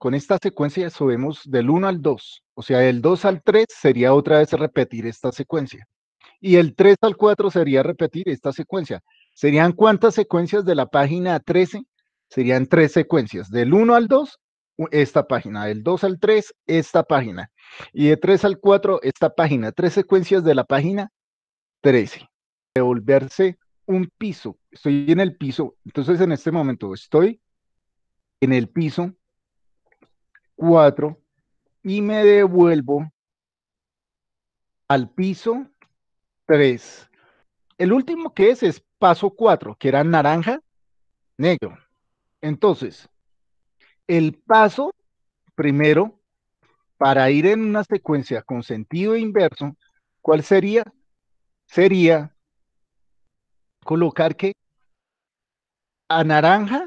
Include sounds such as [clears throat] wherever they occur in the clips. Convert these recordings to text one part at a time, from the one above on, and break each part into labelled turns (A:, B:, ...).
A: con esta secuencia subimos del 1 al 2, o sea, del 2 al 3 sería otra vez repetir esta secuencia. Y el 3 al 4 sería repetir esta secuencia. ¿Serían cuántas secuencias de la página 13? Serían tres secuencias, del 1 al 2, esta página, del 2 al 3, esta página, y de 3 al 4, esta página, tres secuencias de la página 13. Devolverse un piso, estoy en el piso, entonces en este momento estoy en el piso 4 y me devuelvo al piso 3. El último que es es paso 4, que era naranja, negro. Entonces, el paso primero, para ir en una secuencia con sentido inverso, ¿cuál sería? Sería colocar que a naranja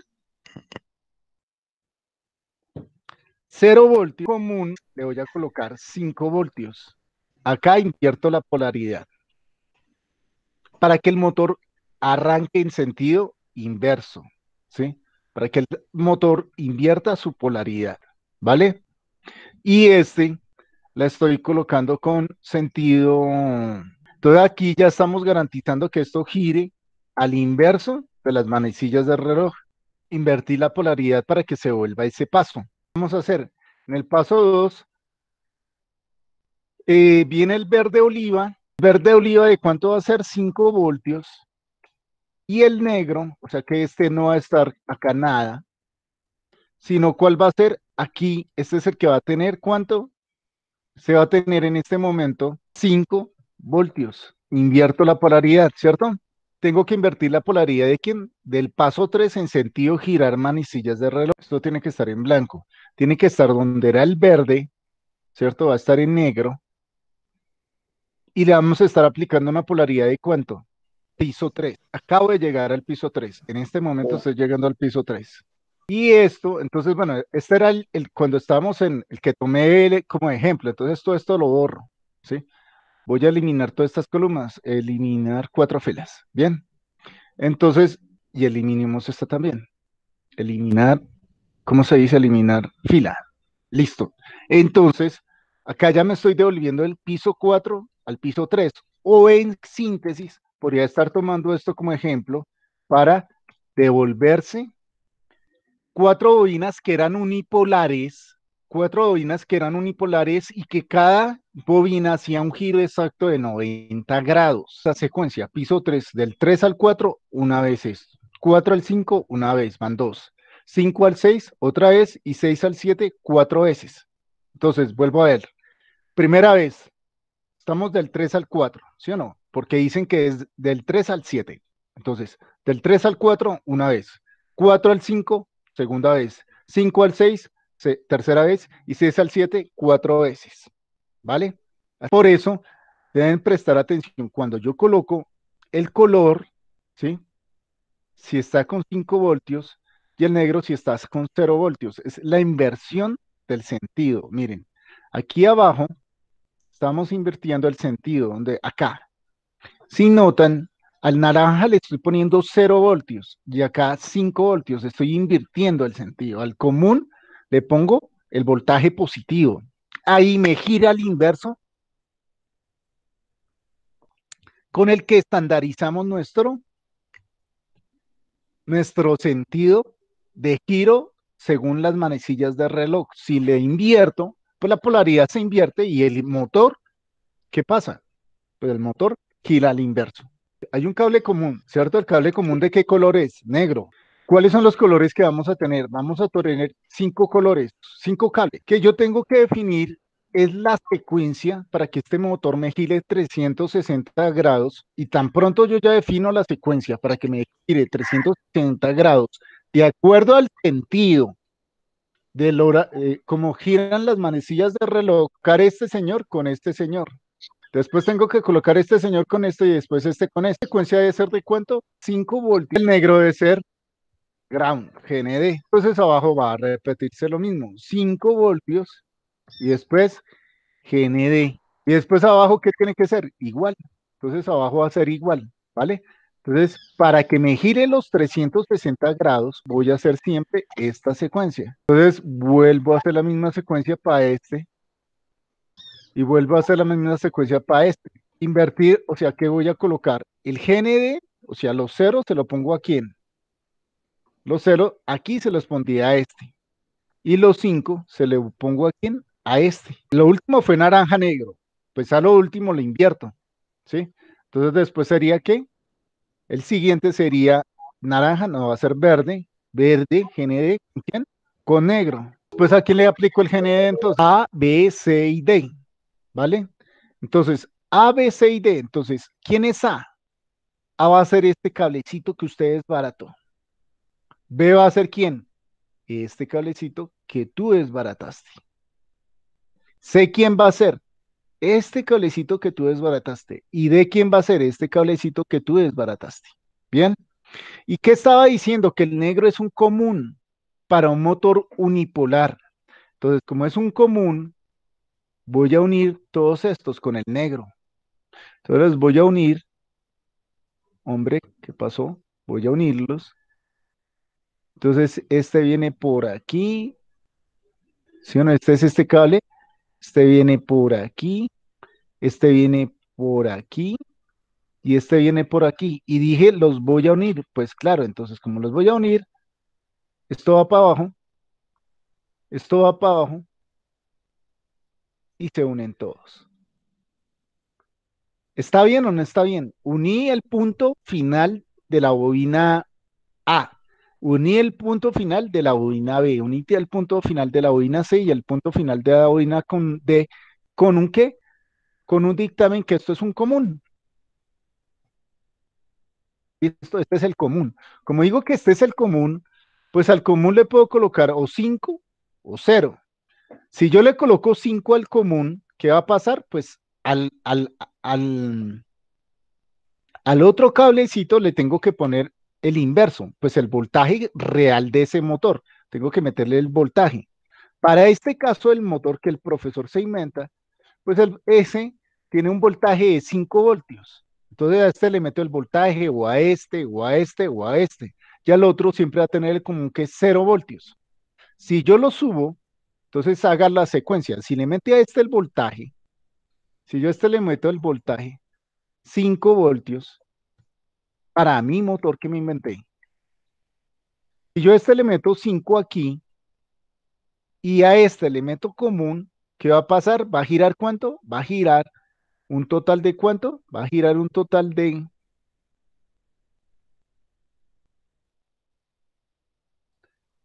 A: 0 voltios común, le voy a colocar 5 voltios. Acá invierto la polaridad para que el motor arranque en sentido inverso, ¿sí? Para que el motor invierta su polaridad, ¿vale? Y este la estoy colocando con sentido... Entonces aquí ya estamos garantizando que esto gire al inverso de las manecillas del reloj. Invertí la polaridad para que se vuelva ese paso vamos a hacer? En el paso 2, eh, viene el verde oliva. verde oliva de cuánto va a ser? 5 voltios. Y el negro, o sea que este no va a estar acá nada, sino cuál va a ser aquí. Este es el que va a tener cuánto? Se va a tener en este momento 5 voltios. Invierto la polaridad, ¿cierto? tengo que invertir la polaridad de quien, del paso 3 en sentido girar manecillas de reloj. Esto tiene que estar en blanco. Tiene que estar donde era el verde, ¿cierto? Va a estar en negro. Y le vamos a estar aplicando una polaridad de cuánto? Piso 3. Acabo de llegar al piso 3. En este momento oh. estoy llegando al piso 3. Y esto, entonces, bueno, este era el, cuando estábamos en el que tomé el, como ejemplo. Entonces, todo esto lo borro, ¿sí? voy a eliminar todas estas columnas, eliminar cuatro filas. Bien. Entonces, y eliminemos esta también. Eliminar, ¿cómo se dice? Eliminar fila. Listo. Entonces, acá ya me estoy devolviendo el piso 4 al piso 3. O en síntesis, podría estar tomando esto como ejemplo para devolverse cuatro bobinas que eran unipolares cuatro bobinas que eran unipolares y que cada bobina hacía un giro exacto de 90 grados. Esa secuencia, piso 3, del 3 al 4, una vez es, 4 al 5, una vez, van dos, 5 al 6, otra vez, y 6 al 7, cuatro veces. Entonces, vuelvo a ver. Primera vez, estamos del 3 al 4, ¿sí o no? Porque dicen que es del 3 al 7. Entonces, del 3 al 4, una vez. 4 al 5, segunda vez. 5 al 6, tercera vez, y si es al 7, cuatro veces. ¿Vale? Por eso deben prestar atención cuando yo coloco el color, ¿sí? Si está con 5 voltios y el negro si está con 0 voltios. Es la inversión del sentido. Miren, aquí abajo estamos invirtiendo el sentido, donde acá. Si notan, al naranja le estoy poniendo 0 voltios y acá 5 voltios. Estoy invirtiendo el sentido. Al común le pongo el voltaje positivo. Ahí me gira al inverso con el que estandarizamos nuestro, nuestro sentido de giro según las manecillas del reloj. Si le invierto, pues la polaridad se invierte y el motor, ¿qué pasa? Pues el motor gira al inverso. Hay un cable común, ¿cierto? El cable común de qué color es? Negro. ¿Cuáles son los colores que vamos a tener? Vamos a tener cinco colores, cinco cables, que yo tengo que definir es la secuencia para que este motor me gire 360 grados y tan pronto yo ya defino la secuencia para que me gire 360 grados de acuerdo al sentido de hora, eh, como giran las manecillas de reloj, este señor con este señor. Después tengo que colocar este señor con este y después este con La secuencia debe ser de cuánto? 5 voltios. El negro debe ser ground, GND. Entonces pues abajo va a repetirse lo mismo, 5 voltios y después GND. Y después abajo, ¿qué tiene que ser? Igual. Entonces abajo va a ser igual, ¿vale? Entonces, para que me gire los 360 grados, voy a hacer siempre esta secuencia. Entonces, vuelvo a hacer la misma secuencia para este. Y vuelvo a hacer la misma secuencia para este. Invertir, o sea que voy a colocar el GND, o sea, los ceros, se lo pongo aquí en los cero aquí se los pondría a este. Y los cinco se le pongo aquí A este. Lo último fue naranja negro. Pues a lo último le invierto. ¿Sí? Entonces después sería qué? el siguiente sería naranja, no va a ser verde, verde, GND, ¿con quién? Con negro. Pues aquí le aplico el GND entonces A, B, C y D. ¿Vale? Entonces, A, B, C y D. Entonces, ¿quién es A? A va a ser este cablecito que ustedes barato. B va a ser quién? Este cablecito que tú desbarataste. ¿Sé quién va a ser? Este cablecito que tú desbarataste. ¿Y de quién va a ser este cablecito que tú desbarataste? Bien. ¿Y qué estaba diciendo? Que el negro es un común para un motor unipolar. Entonces, como es un común, voy a unir todos estos con el negro. Entonces voy a unir, hombre, ¿qué pasó? Voy a unirlos entonces, este viene por aquí. ¿Sí o no? Este es este cable. Este viene por aquí. Este viene por aquí. Y este viene por aquí. Y dije, los voy a unir. Pues claro, entonces como los voy a unir, esto va para abajo. Esto va para abajo. Y se unen todos. ¿Está bien o no está bien? Uní el punto final de la bobina A, uní el punto final de la bobina B, uní el punto final de la bobina C y el punto final de la bobina con D, ¿con un qué? Con un dictamen que esto es un común. Esto, este es el común. Como digo que este es el común, pues al común le puedo colocar o 5 o 0. Si yo le coloco 5 al común, ¿qué va a pasar? Pues al, al, al, al otro cablecito le tengo que poner el inverso, pues el voltaje real de ese motor. Tengo que meterle el voltaje. Para este caso, el motor que el profesor se inventa, pues el S tiene un voltaje de 5 voltios. Entonces a este le meto el voltaje o a este, o a este, o a este. Y al otro siempre va a tener como que 0 voltios. Si yo lo subo, entonces haga la secuencia. Si le mete a este el voltaje, si yo a este le meto el voltaje, 5 voltios, para mi motor que me inventé. Si yo a este le meto 5 aquí y a este le meto común, ¿qué va a pasar? ¿Va a girar cuánto? Va a girar un total de cuánto? Va a girar un total de...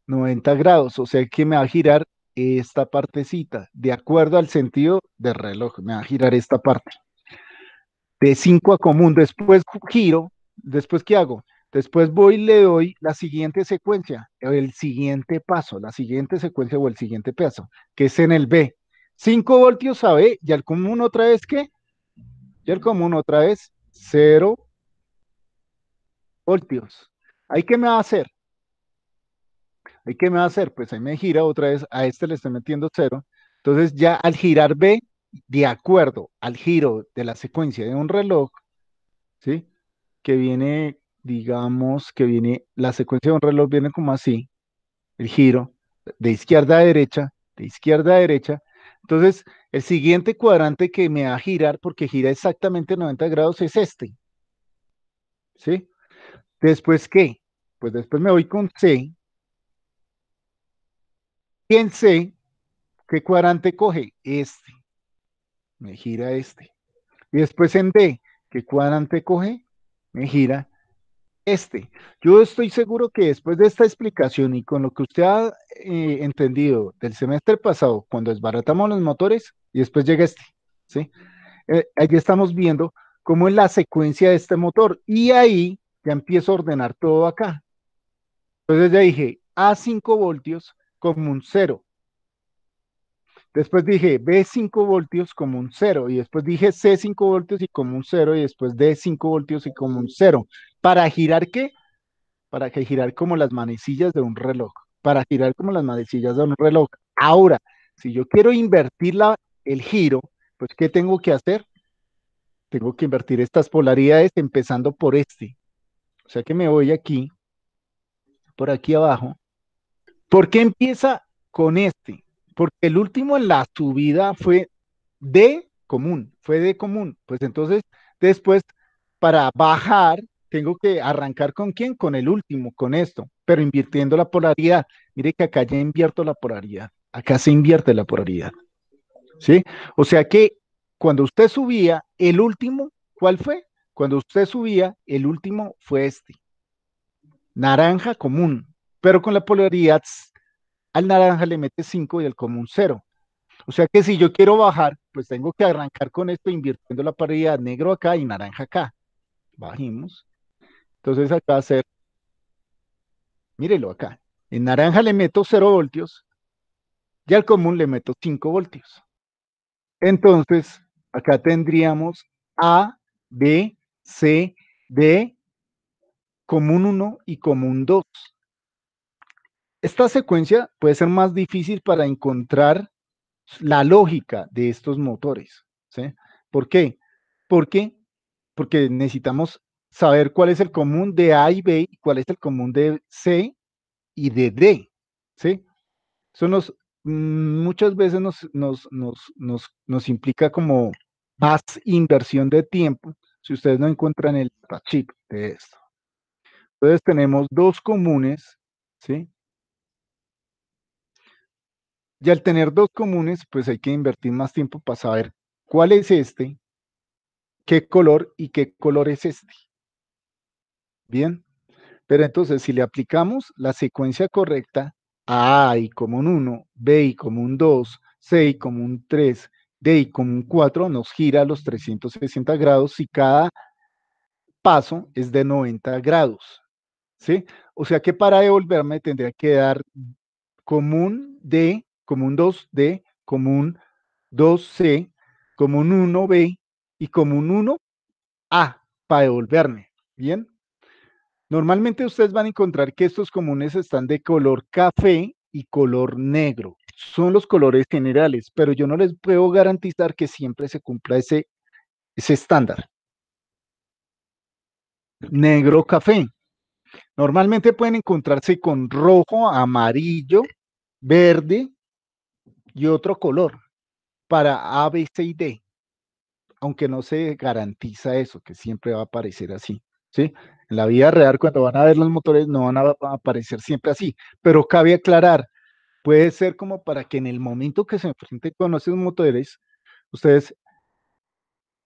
A: ...90 grados, o sea que me va a girar esta partecita, de acuerdo al sentido del reloj, me va a girar esta parte. De 5 a común, después giro después, ¿qué hago? Después voy y le doy la siguiente secuencia, el siguiente paso, la siguiente secuencia o el siguiente paso, que es en el B. 5 voltios a B y al común otra vez, ¿qué? Y al común otra vez, 0 voltios. ¿Ahí qué me va a hacer? ¿Ahí qué me va a hacer? Pues ahí me gira otra vez, a este le estoy metiendo 0. Entonces ya al girar B, de acuerdo al giro de la secuencia de un reloj, ¿sí? que viene, digamos, que viene, la secuencia de un reloj viene como así, el giro, de izquierda a derecha, de izquierda a derecha. Entonces, el siguiente cuadrante que me va a girar, porque gira exactamente 90 grados, es este. ¿Sí? Después, ¿qué? Pues después me voy con C. Y en C, ¿qué cuadrante coge? Este. Me gira este. Y después en D, ¿qué cuadrante coge? gira, este. Yo estoy seguro que después de esta explicación y con lo que usted ha eh, entendido del semestre pasado, cuando desbaratamos los motores y después llega este, ¿sí? Eh, estamos viendo cómo es la secuencia de este motor y ahí ya empiezo a ordenar todo acá. Entonces ya dije, a 5 voltios como un cero Después dije B5 voltios como un cero y después dije C5 voltios y como un cero y después D5 voltios y como un cero. ¿Para girar qué? Para que girar como las manecillas de un reloj. Para girar como las manecillas de un reloj. Ahora, si yo quiero invertir el giro, pues ¿qué tengo que hacer? Tengo que invertir estas polaridades empezando por este. O sea que me voy aquí, por aquí abajo. ¿Por qué empieza con este? porque el último en la subida fue de común, fue de común. Pues entonces, después, para bajar, tengo que arrancar con quién? Con el último, con esto, pero invirtiendo la polaridad. Mire que acá ya invierto la polaridad, acá se invierte la polaridad. ¿Sí? O sea que cuando usted subía, el último, ¿cuál fue? Cuando usted subía, el último fue este. Naranja común, pero con la polaridad al naranja le mete 5 y al común 0. O sea que si yo quiero bajar, pues tengo que arrancar con esto invirtiendo la parrilla negro acá y naranja acá. Bajimos. Entonces acá hacer, mírelo acá. En naranja le meto 0 voltios y al común le meto 5 voltios. Entonces, acá tendríamos A, B, C, D, común 1 y común 2. Esta secuencia puede ser más difícil para encontrar la lógica de estos motores. ¿sí? ¿Por qué? Porque, porque necesitamos saber cuál es el común de A y B y cuál es el común de C y de D. ¿sí? Eso nos, mm, muchas veces nos, implica como más inversión de tiempo si ustedes no encuentran el chip de esto. Entonces tenemos dos comunes, ¿sí? Y al tener dos comunes, pues hay que invertir más tiempo para saber cuál es este, qué color y qué color es este. Bien, pero entonces si le aplicamos la secuencia correcta a y común 1, B y común 2, C y común 3, D y común 4, nos gira a los 360 grados y cada paso es de 90 grados. ¿Sí? O sea que para devolverme tendría que dar común d común 2D, común 2C, común 1B y común 1A para devolverme. Bien. Normalmente ustedes van a encontrar que estos comunes están de color café y color negro. Son los colores generales, pero yo no les puedo garantizar que siempre se cumpla ese, ese estándar. Negro café. Normalmente pueden encontrarse con rojo, amarillo, verde, y otro color para A, B, C y D, aunque no se garantiza eso, que siempre va a aparecer así. ¿sí? En la vida real, cuando van a ver los motores, no van a aparecer siempre así, pero cabe aclarar, puede ser como para que en el momento que se enfrenten con esos motores, ustedes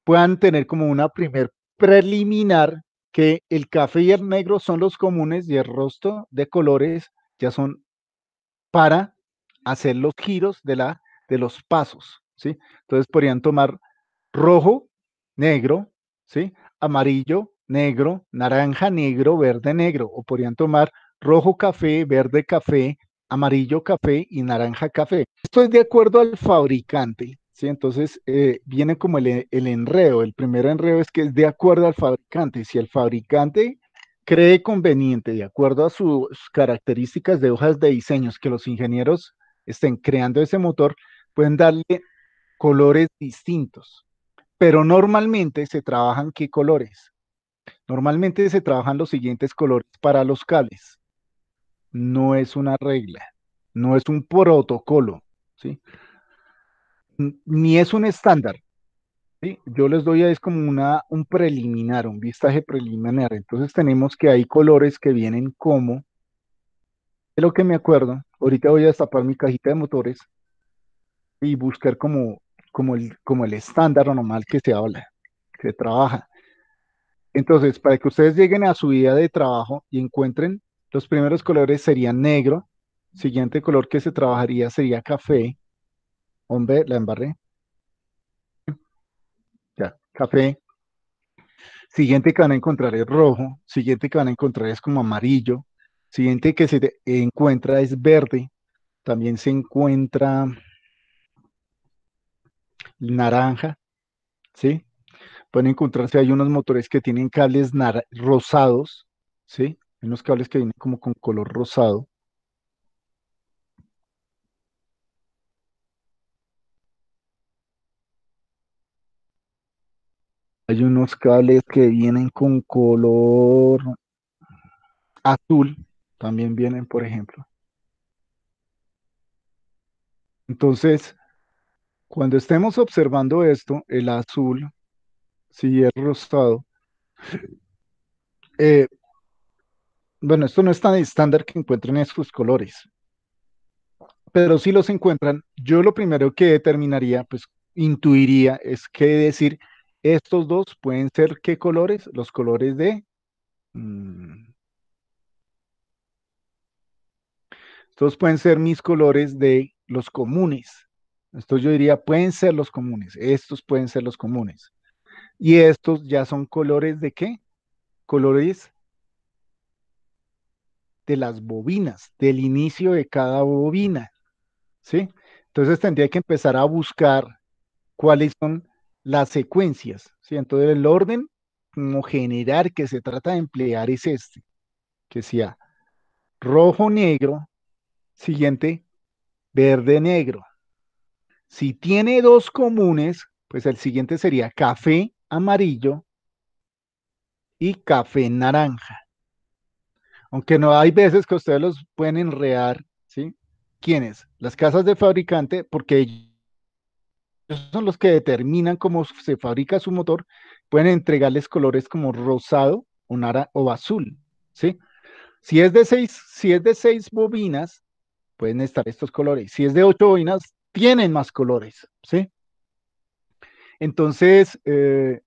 A: puedan tener como una primer preliminar que el café y el negro son los comunes y el rostro de colores ya son para hacer los giros de, la, de los pasos, ¿sí? Entonces podrían tomar rojo, negro, ¿sí? Amarillo, negro, naranja, negro, verde, negro. O podrían tomar rojo, café, verde, café, amarillo, café y naranja, café. Esto es de acuerdo al fabricante, ¿sí? Entonces eh, viene como el, eh, el enredo. El primer enredo es que es de acuerdo al fabricante. Si el fabricante cree conveniente, de acuerdo a sus características de hojas de diseños, que los ingenieros estén creando ese motor, pueden darle colores distintos. Pero normalmente se trabajan qué colores? Normalmente se trabajan los siguientes colores para los cables. No es una regla, no es un protocolo, ¿sí? Ni es un estándar. ¿sí? Yo les doy es como una, un preliminar, un vistaje preliminar. Entonces tenemos que hay colores que vienen como es lo que me acuerdo, ahorita voy a destapar mi cajita de motores y buscar como, como, el, como el estándar normal que se habla, que trabaja. Entonces, para que ustedes lleguen a su vida de trabajo y encuentren, los primeros colores serían negro, siguiente color que se trabajaría sería café. Hombre, la embarré. Ya, café. Siguiente que van a encontrar es rojo, siguiente que van a encontrar es como amarillo, Siguiente que se encuentra es verde. También se encuentra naranja, ¿sí? Pueden encontrarse, hay unos motores que tienen cables rosados, ¿sí? Hay unos cables que vienen como con color rosado. Hay unos cables que vienen con color azul, también vienen, por ejemplo. Entonces, cuando estemos observando esto, el azul, si es rosado, eh, bueno, esto no es tan estándar que encuentren estos colores, pero si los encuentran, yo lo primero que determinaría, pues intuiría, es que decir, estos dos pueden ser qué colores, los colores de... Mm, pueden ser mis colores de los comunes. Esto yo diría, pueden ser los comunes, estos pueden ser los comunes. Y estos ya son colores de qué? Colores de las bobinas, del inicio de cada bobina. ¿Sí? Entonces tendría que empezar a buscar cuáles son las secuencias. ¿sí? Entonces el orden como generar que se trata de emplear es este, que sea rojo, negro, siguiente, verde-negro. Si tiene dos comunes, pues el siguiente sería café amarillo y café naranja. Aunque no hay veces que ustedes los pueden enrear, ¿sí? ¿Quiénes? Las casas de fabricante, porque ellos son los que determinan cómo se fabrica su motor, pueden entregarles colores como rosado o, o azul, ¿sí? Si es de seis, si es de seis bobinas, pueden estar estos colores. Si es de ocho bobinas, tienen más colores, ¿sí? Entonces, eh,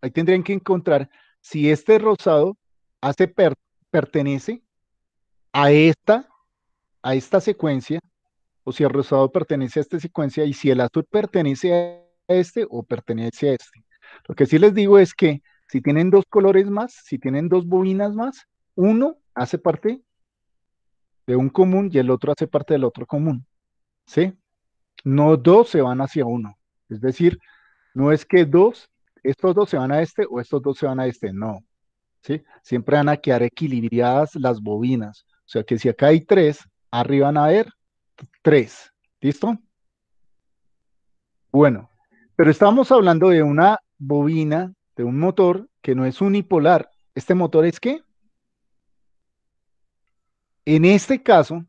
A: ahí tendrían que encontrar si este rosado hace pertenece a esta, a esta secuencia, o si el rosado pertenece a esta secuencia, y si el azul pertenece a este o pertenece a este. Lo que sí les digo es que si tienen dos colores más, si tienen dos bobinas más, uno hace parte de un común y el otro hace parte del otro común. ¿Sí? No dos se van hacia uno. Es decir, no es que dos, estos dos se van a este o estos dos se van a este, no. ¿Sí? Siempre van a quedar equilibradas las bobinas. O sea que si acá hay tres, arriba van a haber tres. ¿Listo? Bueno, pero estamos hablando de una bobina, de un motor que no es unipolar. ¿Este motor es qué? En este caso,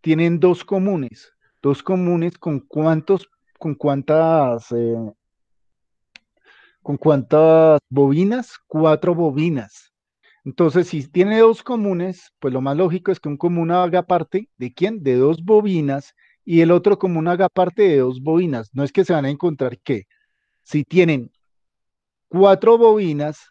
A: tienen dos comunes, dos comunes con cuántos, con cuántas, eh, con cuántas bobinas, cuatro bobinas. Entonces, si tiene dos comunes, pues lo más lógico es que un común haga parte de quién? De dos bobinas y el otro común haga parte de dos bobinas. No es que se van a encontrar que si tienen cuatro bobinas,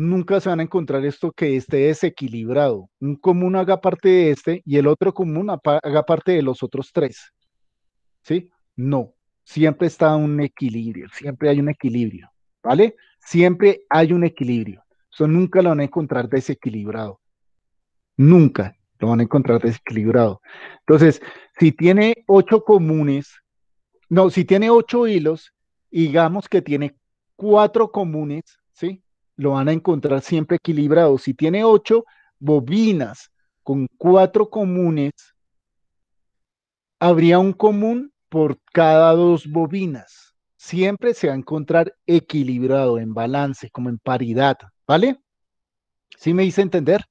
A: nunca se van a encontrar esto que esté desequilibrado. Un común haga parte de este y el otro común haga parte de los otros tres. ¿Sí? No, siempre está un equilibrio, siempre hay un equilibrio, ¿vale? Siempre hay un equilibrio. Eso nunca lo van a encontrar desequilibrado. Nunca lo van a encontrar desequilibrado. Entonces, si tiene ocho comunes, no, si tiene ocho hilos, digamos que tiene cuatro comunes, ¿sí? lo van a encontrar siempre equilibrado. Si tiene ocho bobinas con cuatro comunes, habría un común por cada dos bobinas. Siempre se va a encontrar equilibrado, en balance, como en paridad, ¿vale? ¿Sí me hice entender?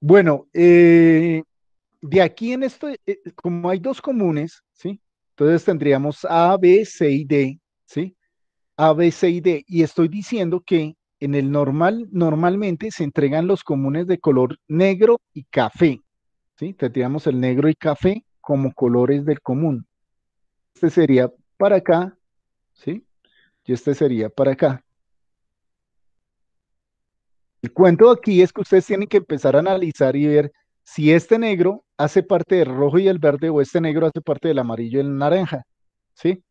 A: Bueno, eh, de aquí en esto, eh, como hay dos comunes, ¿sí? Entonces tendríamos A, B, C y D, ¿sí? A, B, C y D. Y estoy diciendo que en el normal, normalmente se entregan los comunes de color negro y café. ¿sí? Tendríamos el negro y café como colores del común. Este sería para acá, ¿sí? Y este sería para acá. El cuento aquí es que ustedes tienen que empezar a analizar y ver si este negro hace parte del rojo y el verde o este negro hace parte del amarillo y el naranja, ¿sí?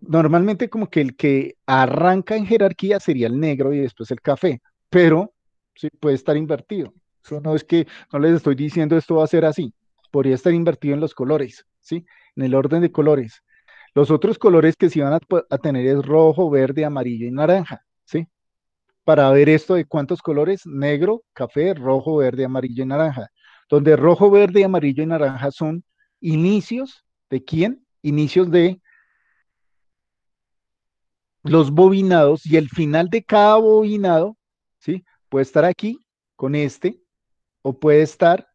A: normalmente como que el que arranca en jerarquía sería el negro y después el café, pero sí puede estar invertido. no es que no les estoy diciendo esto va a ser así, podría estar invertido en los colores, ¿sí? En el orden de colores. Los otros colores que se van a, a tener es rojo, verde, amarillo y naranja, ¿sí? Para ver esto de cuántos colores, negro, café, rojo, verde, amarillo y naranja. Donde rojo, verde, amarillo y naranja son inicios de quién? Inicios de los bobinados y el final de cada bobinado, ¿sí? Puede estar aquí con este o puede estar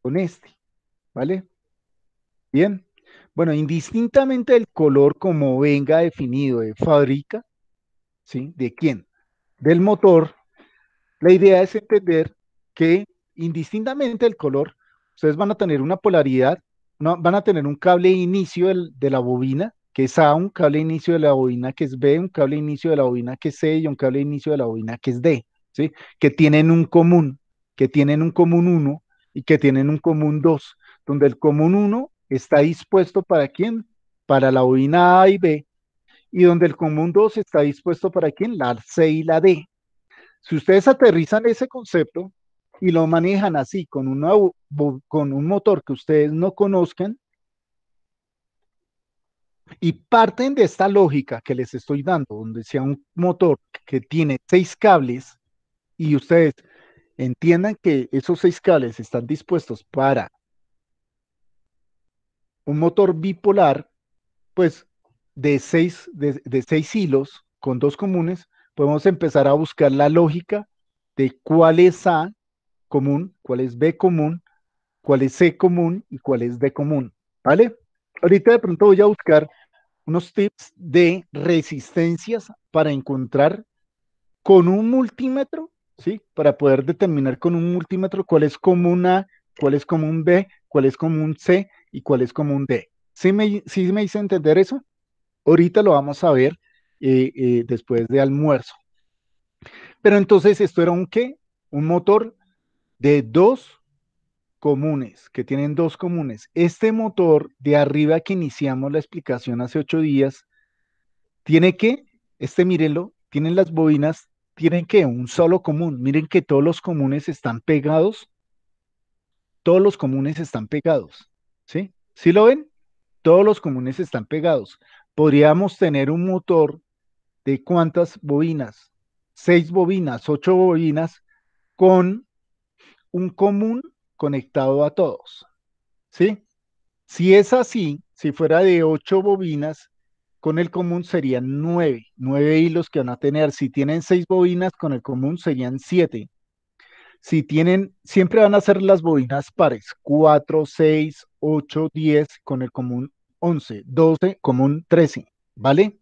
A: con este, ¿vale? Bien. Bueno, indistintamente del color como venga definido de fábrica, ¿sí? ¿De quién? Del motor. La idea es entender que indistintamente del color, ustedes van a tener una polaridad, van a tener un cable inicio de la bobina, que es A, un cable inicio de la bobina que es B, un cable inicio de la bobina que es C y un cable inicio de la bobina que es D, ¿sí? Que tienen un común, que tienen un común 1 y que tienen un común 2, donde el común 1 está dispuesto para quién? Para la bobina A y B, y donde el común 2 está dispuesto para quién? La C y la D. Si ustedes aterrizan ese concepto y lo manejan así con, con un motor que ustedes no conozcan, y parten de esta lógica que les estoy dando, donde sea un motor que tiene seis cables y ustedes entiendan que esos seis cables están dispuestos para un motor bipolar, pues de seis, de, seis hilos con dos comunes, podemos empezar a buscar la lógica de cuál es A común, cuál es B común, cuál es C común y cuál es D común. ¿Vale? ahorita de pronto voy a buscar unos tips de resistencias para encontrar con un multímetro, ¿sí? Para poder determinar con un multímetro cuál es como A, cuál es como un B, cuál es como un C y cuál es como un D. ¿Sí me, me hice entender eso? Ahorita lo vamos a ver eh, eh, después de almuerzo. Pero entonces, ¿esto era un qué? Un motor de dos comunes, que tienen dos comunes. Este motor de arriba que iniciamos la explicación hace ocho días, tiene que, este mírenlo, tienen las bobinas, tienen que un solo común. Miren que todos los comunes están pegados. Todos los comunes están pegados. ¿Sí? si lo ven? Todos los comunes están pegados. Podríamos tener un motor de cuántas bobinas, seis bobinas, ocho bobinas, con un común conectado a todos. ¿Sí? Si es así, si fuera de 8 bobinas, con el común serían 9 9 hilos que van a tener. Si tienen seis bobinas, con el común serían 7 Si tienen, siempre van a ser las bobinas pares, 4, 6, 8, 10, con el común 11, 12, común 13, ¿vale?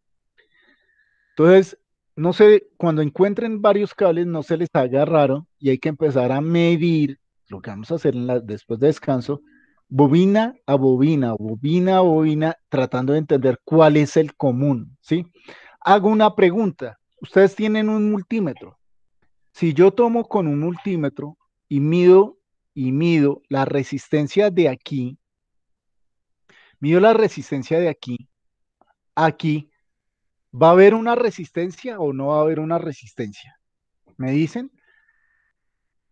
A: Entonces, no sé, cuando encuentren varios cables, no se les haga raro y hay que empezar a medir lo que vamos a hacer después de descanso, bobina a bobina, bobina a bobina, tratando de entender cuál es el común, ¿sí? Hago una pregunta. Ustedes tienen un multímetro. Si yo tomo con un multímetro y mido y mido la resistencia de aquí, mido la resistencia de aquí, aquí, ¿va a haber una resistencia o no va a haber una resistencia? ¿Me dicen?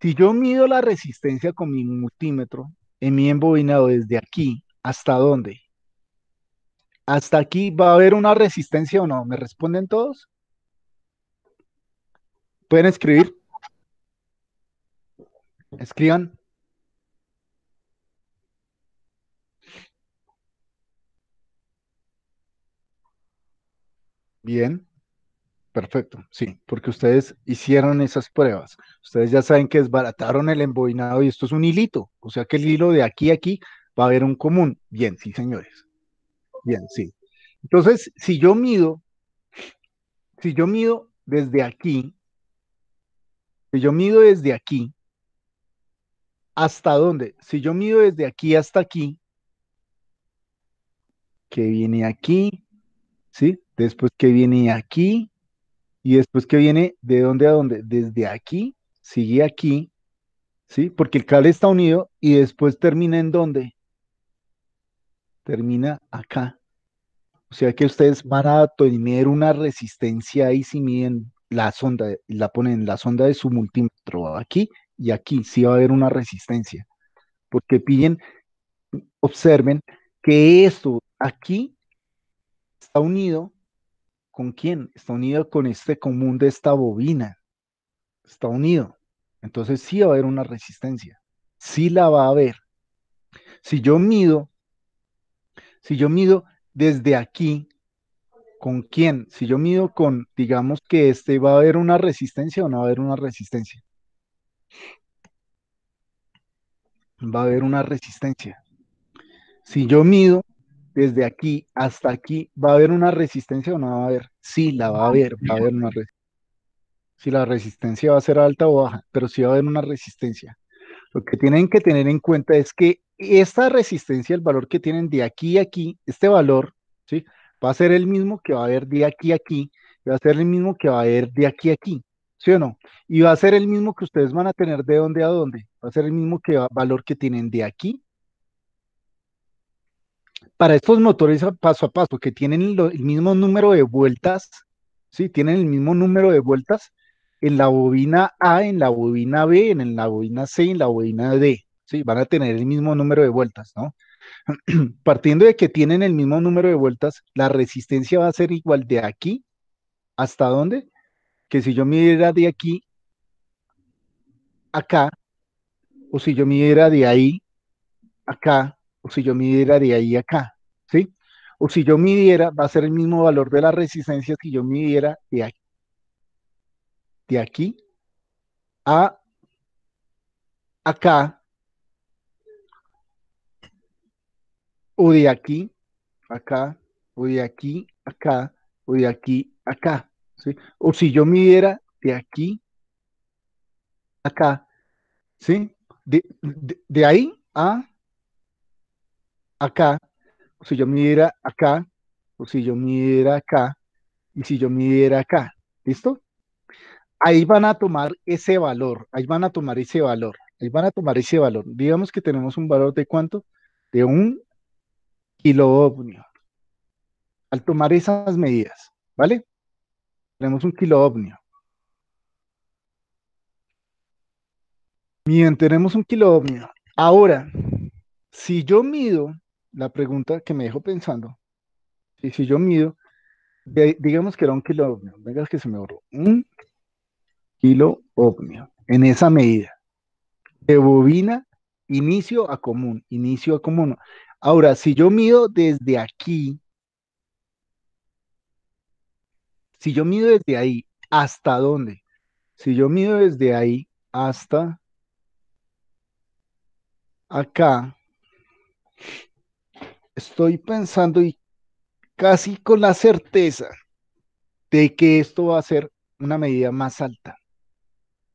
A: Si yo mido la resistencia con mi multímetro en mi embobinado desde aquí hasta dónde, hasta aquí va a haber una resistencia o no. ¿Me responden todos? ¿Pueden escribir? Escriban. Bien. Perfecto, sí, porque ustedes hicieron esas pruebas. Ustedes ya saben que desbarataron el emboinado y esto es un hilito. O sea que el hilo de aquí a aquí va a haber un común. Bien, sí, señores. Bien, sí. Entonces, si yo mido, si yo mido desde aquí, si yo mido desde aquí, ¿hasta dónde? Si yo mido desde aquí hasta aquí, que viene aquí, ¿sí? Después que viene aquí, y después que viene, ¿de dónde a dónde? Desde aquí, sigue aquí, ¿sí? Porque el cable está unido y después termina en dónde? Termina acá. O sea que ustedes van a tener una resistencia ahí si miden la sonda, la ponen en la sonda de su multímetro aquí y aquí, sí va a haber una resistencia. Porque piden observen que esto aquí está unido ¿Con quién? Está unido con este común de esta bobina. Está unido. Entonces sí va a haber una resistencia. Sí la va a haber. Si yo mido, si yo mido desde aquí, ¿con quién? Si yo mido con, digamos que este, ¿va a haber una resistencia o no va a haber una resistencia? Va a haber una resistencia. Si yo mido desde aquí hasta aquí, ¿va a haber una resistencia o no va a haber? Sí, la va a haber, va a haber una resistencia. Si la resistencia va a ser alta o baja, pero sí va a haber una resistencia. Lo que tienen que tener en cuenta es que esta resistencia, el valor que tienen de aquí a aquí, este valor, ¿sí? Va a ser el mismo que va a haber de aquí a aquí, va a ser el mismo que va a haber de aquí a aquí, ¿sí o no? Y va a ser el mismo que ustedes van a tener de dónde a dónde, va a ser el mismo que valor que tienen de aquí para estos motores paso a paso que tienen el mismo número de vueltas, ¿sí? Tienen el mismo número de vueltas en la bobina A, en la bobina B, en la bobina C, en la bobina D, ¿sí? Van a tener el mismo número de vueltas, ¿no? [clears throat] Partiendo de que tienen el mismo número de vueltas, la resistencia va a ser igual de aquí hasta dónde, que si yo midiera de aquí acá, o si yo midiera de ahí acá, o si yo midiera de ahí acá, ¿sí? O si yo midiera, va a ser el mismo valor de la resistencia que yo midiera de aquí, de aquí a acá, o de aquí, acá, o de aquí, acá, o de aquí, acá, ¿sí? O si yo midiera de aquí, acá, ¿sí? de ahí a acá, o si yo midiera acá, o si yo midiera acá, y si yo midiera acá, ¿listo? Ahí van a tomar ese valor, ahí van a tomar ese valor, ahí van a tomar ese valor. Digamos que tenemos un valor de cuánto? De un kiloovnio. Al tomar esas medidas, ¿vale? Tenemos un kiloovnio. Bien, tenemos un kiloovnio. Ahora, si yo mido la pregunta que me dejó pensando, si, si yo mido, digamos que era un kilo ohmio. venga que se me borró, un kilo ovnio, en esa medida, de bobina, inicio a común, inicio a común. Ahora, si yo mido desde aquí, si yo mido desde ahí, ¿hasta dónde? Si yo mido desde ahí hasta acá, estoy pensando y casi con la certeza de que esto va a ser una medida más alta,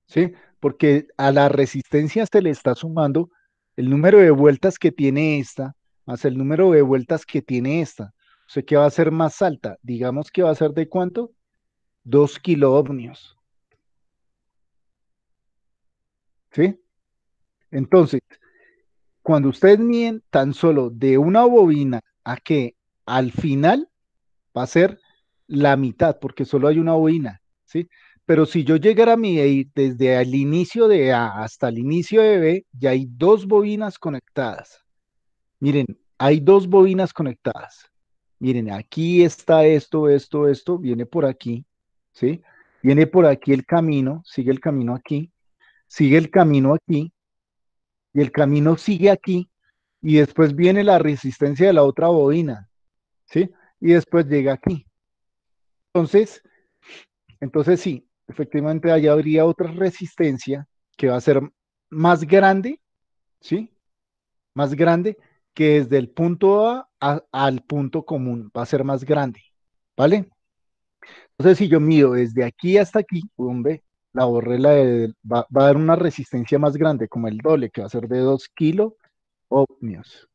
A: ¿sí? Porque a la resistencia se le está sumando el número de vueltas que tiene esta, más el número de vueltas que tiene esta. O sea, que va a ser más alta. Digamos que va a ser de cuánto? Dos kilómetros ¿Sí? Entonces, cuando ustedes miden tan solo de una bobina a que al final va a ser la mitad, porque solo hay una bobina, ¿sí? Pero si yo llegara a medir desde el inicio de A hasta el inicio de B, ya hay dos bobinas conectadas. Miren, hay dos bobinas conectadas. Miren, aquí está esto, esto, esto, viene por aquí, ¿sí? Viene por aquí el camino, sigue el camino aquí, sigue el camino aquí, y el camino sigue aquí y después viene la resistencia de la otra bobina, ¿sí? Y después llega aquí. Entonces, entonces sí, efectivamente allá habría otra resistencia que va a ser más grande, ¿sí? Más grande que desde el punto A, al punto común, va a ser más grande, ¿vale? Entonces, si yo mido desde aquí hasta aquí, un B, la borrela va, a dar una resistencia más grande, como el doble, que va a ser de 2 kilo ohmios.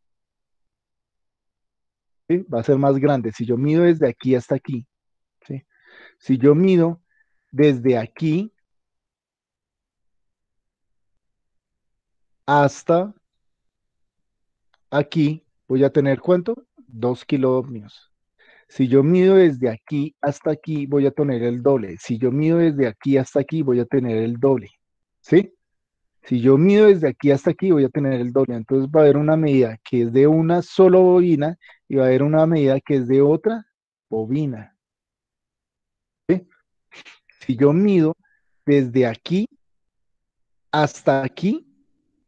A: Va a ser más grande. Si yo mido desde aquí hasta aquí, si yo mido desde aquí hasta aquí, voy a tener cuánto? 2 kilo ohmios. Si yo mido desde aquí hasta aquí, voy a tener el doble. Si yo mido desde aquí hasta aquí, voy a tener el doble. ¿Sí? Si yo mido desde aquí hasta aquí, voy a tener el doble. Entonces va a haber una medida que es de una sola bobina y va a haber una medida que es de otra bobina. ¿Sí? Si yo mido desde aquí hasta aquí,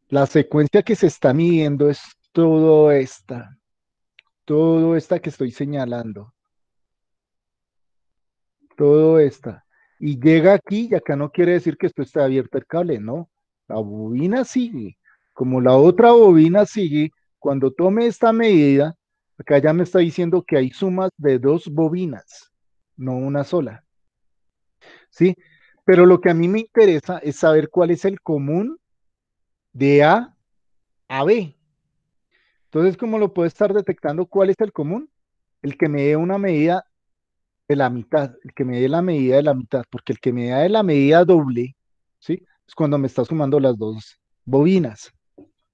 A: la secuencia que se está midiendo es todo esta, todo esta que estoy señalando todo esto. y llega aquí, y acá no quiere decir que esto esté abierto el cable, no, la bobina sigue, como la otra bobina sigue, cuando tome esta medida, acá ya me está diciendo que hay sumas de dos bobinas, no una sola, ¿sí? Pero lo que a mí me interesa es saber cuál es el común de A a B. Entonces, ¿cómo lo puedo estar detectando? ¿Cuál es el común? El que me dé una medida de la mitad, el que me dé la medida de la mitad, porque el que me da de la medida doble, ¿sí? Es cuando me está sumando las dos bobinas,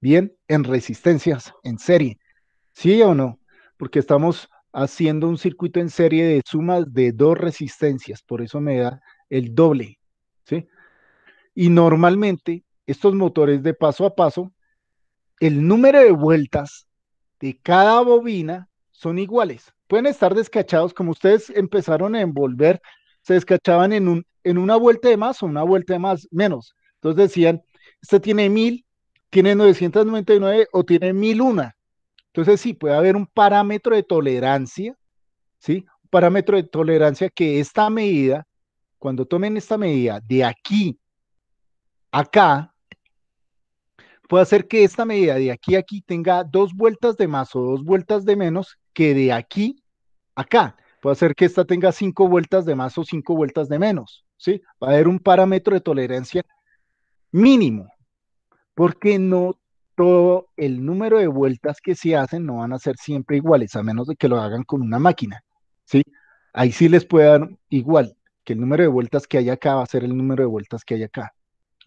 A: ¿bien? En resistencias, en serie, ¿sí o no? Porque estamos haciendo un circuito en serie de sumas de dos resistencias, por eso me da el doble, ¿sí? Y normalmente estos motores de paso a paso, el número de vueltas de cada bobina son iguales. Pueden estar descachados, como ustedes empezaron a envolver, se descachaban en, un, en una vuelta de más o una vuelta de más menos. Entonces decían, este tiene 1000, tiene 999 o tiene 1001. Entonces sí, puede haber un parámetro de tolerancia, ¿sí? Un parámetro de tolerancia que esta medida, cuando tomen esta medida de aquí acá, puede hacer que esta medida de aquí a aquí tenga dos vueltas de más o dos vueltas de menos que de aquí acá. Puede ser que esta tenga cinco vueltas de más o cinco vueltas de menos, ¿sí? Va a haber un parámetro de tolerancia mínimo, porque no todo el número de vueltas que se hacen no van a ser siempre iguales, a menos de que lo hagan con una máquina, ¿sí? Ahí sí les puede dar igual, que el número de vueltas que hay acá va a ser el número de vueltas que hay acá.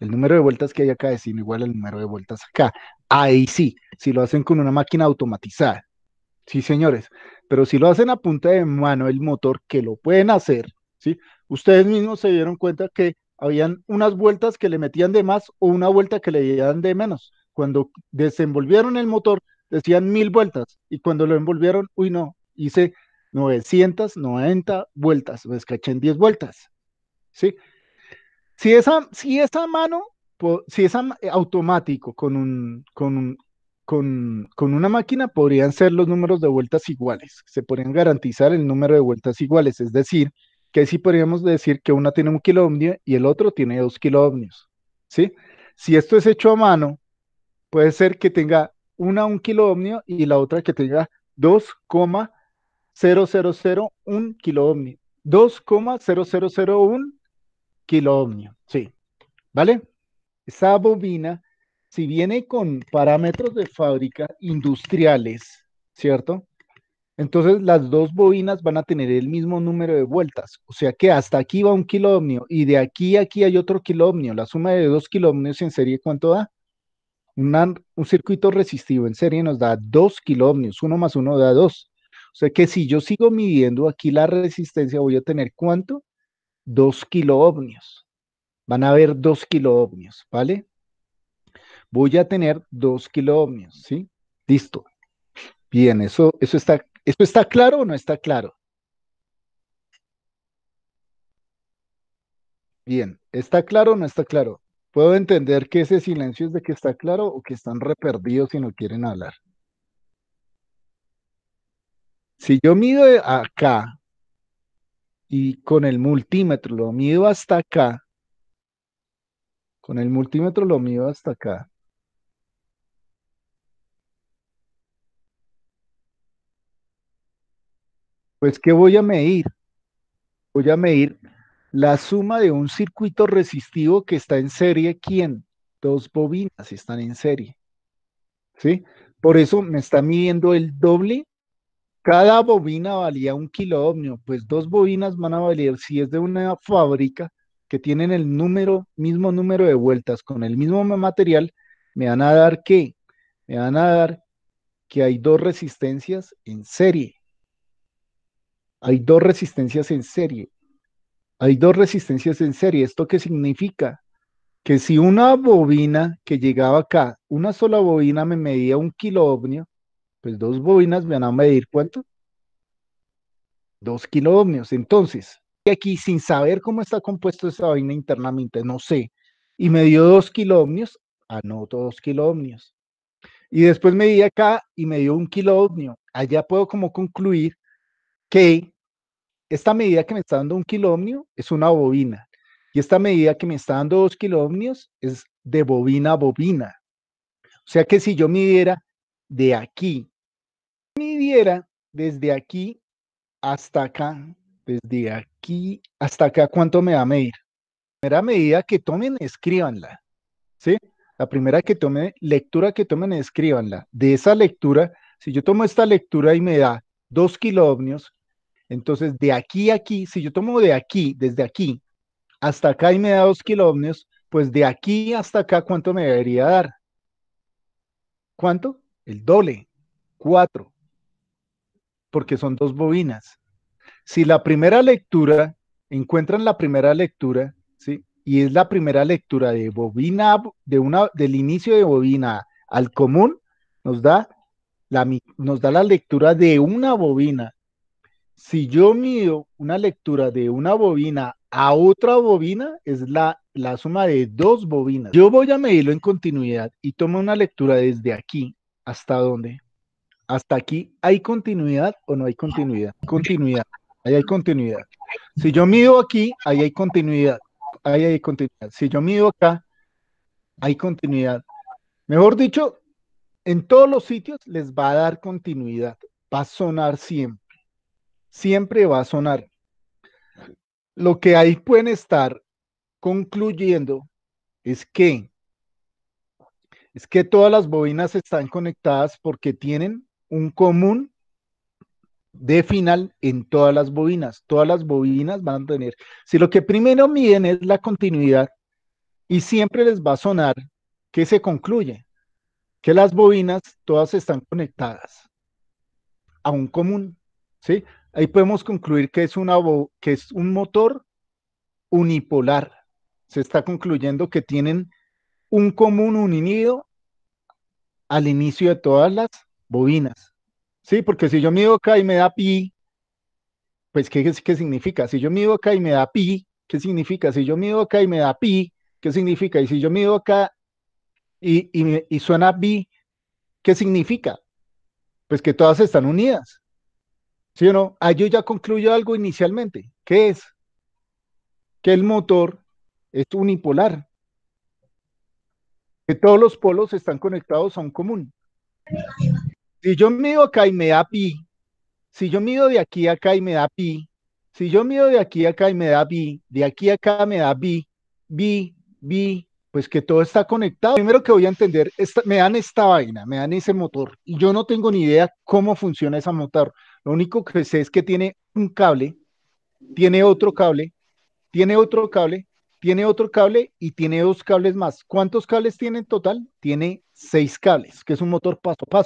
A: El número de vueltas que hay acá es igual al número de vueltas acá. Ahí sí, si lo hacen con una máquina automatizada. Sí, señores, pero si lo hacen a punta de mano el motor, que lo pueden hacer, ¿sí? Ustedes mismos se dieron cuenta que habían unas vueltas que le metían de más o una vuelta que le dieron de menos. Cuando desenvolvieron el motor, decían mil vueltas y cuando lo envolvieron, uy, no, hice 990 vueltas, me escaché en 10 vueltas, ¿sí? Si esa, si esa mano, si es eh, automático con un, con un, con, una máquina podrían ser los números de vueltas iguales, se podrían garantizar el número de vueltas iguales, es decir, que sí podríamos decir que una tiene un kilómetro y el otro tiene dos kilómetros. ¿sí? Si esto es hecho a mano, puede ser que tenga una un kilómetro y la otra que tenga 2,0001 kilómetro, 2,0001 kiloohmio, ¿sí? ¿Vale? Esa bobina si viene con parámetros de fábrica industriales, ¿cierto? Entonces las dos bobinas van a tener el mismo número de vueltas, o sea que hasta aquí va un kiloohmio y de aquí a aquí hay otro kiloohmio. La suma de dos kiloohmios en serie, ¿cuánto da? un circuito resistivo en serie nos da dos kiloohmios, uno más uno da dos. O sea que si yo sigo midiendo aquí la resistencia, voy a tener ¿cuánto? Dos kiloohmios. Van a haber dos kiloohmios, ¿vale? voy a tener 2 ohmios, ¿sí? Listo. Bien, eso, eso, está, ¿eso está claro o no está claro? Bien, ¿está claro o no está claro? Puedo entender que ese silencio es de que está claro o que están reperdidos y no quieren hablar. Si yo mido acá y con el multímetro lo mido hasta acá, con el multímetro lo mido hasta acá, Pues ¿qué voy a medir? Voy a medir la suma de un circuito resistivo que está en serie, ¿quién? Dos bobinas están en serie. ¿Sí? Por eso me está midiendo el doble. Cada bobina valía un kiloohmio, pues dos bobinas van a valer, si es de una fábrica que tienen el número, mismo número de vueltas con el mismo material, me van a dar qué? me van a dar que hay dos resistencias en serie. Hay dos resistencias en serie. Hay dos resistencias en serie. ¿Esto qué significa? Que si una bobina que llegaba acá, una sola bobina me medía un kiloohmio, pues dos bobinas me van a medir cuánto? Dos kiloohmios. Entonces, aquí sin saber cómo está compuesto esa bobina internamente, no sé, y me dio dos kiloohmios, anoto ah, dos kiloohmios. Y después me di acá y me dio un kiloohmio. Allá puedo como concluir que esta medida que me está dando un kilomio es una bobina y esta medida que me está dando dos kilomios es de bobina a bobina. O sea que si yo midiera de aquí, midiera desde aquí hasta acá, desde aquí hasta acá, ¿cuánto me da a medir? La primera medida que tomen, escríbanla. ¿Sí? La primera que tomen, lectura que tomen, escríbanla. De esa lectura, si yo tomo esta lectura y me da dos kilómetros, entonces, de aquí a aquí, si yo tomo de aquí, desde aquí, hasta acá y me da dos kilómetros, pues de aquí hasta acá, ¿cuánto me debería dar? ¿Cuánto? El doble, cuatro porque son dos bobinas. Si la primera lectura, encuentran la primera lectura, ¿sí? Y es la primera lectura de bobina, de una, del inicio de bobina al común, nos da, la, nos da la lectura de una bobina si yo mido una lectura de una bobina a otra bobina, es la, la suma de dos bobinas. Yo voy a medirlo en continuidad y tomo una lectura desde aquí hasta dónde. Hasta aquí, ¿hay continuidad o no hay continuidad? Continuidad, ahí hay continuidad. Si yo mido aquí, ahí hay continuidad. Ahí hay continuidad. Si yo mido acá, hay continuidad. Mejor dicho, en todos los sitios les va a dar continuidad, va a sonar siempre siempre va a sonar. Lo que ahí pueden estar concluyendo es que es que todas las bobinas están conectadas porque tienen un común de final en todas las bobinas. Todas las bobinas van a tener. Si lo que primero miden es la continuidad y siempre les va a sonar que se concluye que las bobinas todas están conectadas a un común, ¿sí? Ahí podemos concluir que es, una, que es un motor unipolar. Se está concluyendo que tienen un común uninido al inicio de todas las bobinas. Sí, porque si yo mido acá y me da pi, pues ¿qué, qué significa? Si yo mido acá y me da pi, ¿qué significa? Si yo mido acá y me da pi, ¿qué significa? Y si yo mido acá y, y, y suena pi, ¿qué significa? Pues que todas están unidas. ¿Sí o no? Ahí yo ya concluyo algo inicialmente. ¿Qué es? Que el motor es unipolar. Que todos los polos están conectados a un común. Si yo mido acá y me da pi, si yo mido de aquí a acá y me da pi, si yo mido de aquí a acá y me da pi, de aquí a acá me da pi, vi, vi, pues que todo está conectado. Primero que voy a entender, me dan esta vaina, me dan ese motor, y yo no tengo ni idea cómo funciona ese motor. Lo único que sé es que tiene un cable, tiene otro cable, tiene otro cable, tiene otro cable y tiene dos cables más. ¿Cuántos cables tiene en total? Tiene seis cables, que es un motor paso a paso.